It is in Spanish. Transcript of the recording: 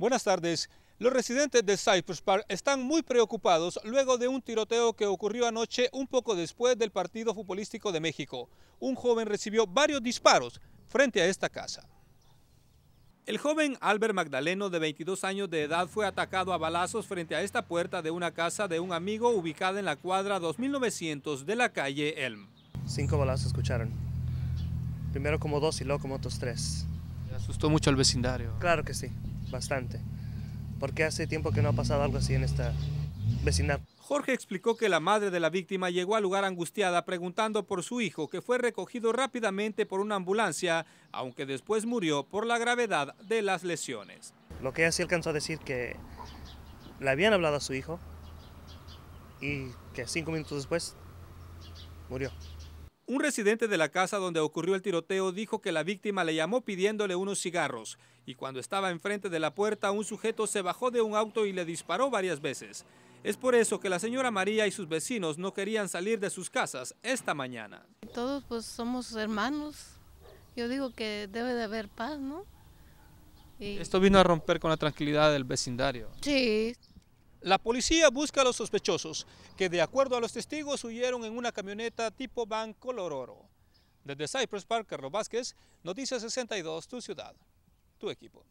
Buenas tardes. Los residentes de Cypress Park están muy preocupados luego de un tiroteo que ocurrió anoche un poco después del partido futbolístico de México. Un joven recibió varios disparos frente a esta casa. El joven Albert Magdaleno, de 22 años de edad, fue atacado a balazos frente a esta puerta de una casa de un amigo ubicada en la cuadra 2900 de la calle Elm. Cinco balazos escucharon. Primero como dos y luego como otros tres. ¿Le asustó mucho al vecindario? Claro que sí bastante, porque hace tiempo que no ha pasado algo así en esta vecindad. Jorge explicó que la madre de la víctima llegó al lugar angustiada preguntando por su hijo, que fue recogido rápidamente por una ambulancia, aunque después murió por la gravedad de las lesiones. Lo que ella sí alcanzó a decir que le habían hablado a su hijo y que cinco minutos después murió. Un residente de la casa donde ocurrió el tiroteo dijo que la víctima le llamó pidiéndole unos cigarros y cuando estaba enfrente de la puerta un sujeto se bajó de un auto y le disparó varias veces. Es por eso que la señora María y sus vecinos no querían salir de sus casas esta mañana. Todos pues somos hermanos. Yo digo que debe de haber paz, ¿no? Esto vino a romper con la tranquilidad del vecindario. Sí, la policía busca a los sospechosos, que de acuerdo a los testigos huyeron en una camioneta tipo van oro. Desde Cypress Park, Carlos Vázquez, Noticias 62, tu ciudad, tu equipo.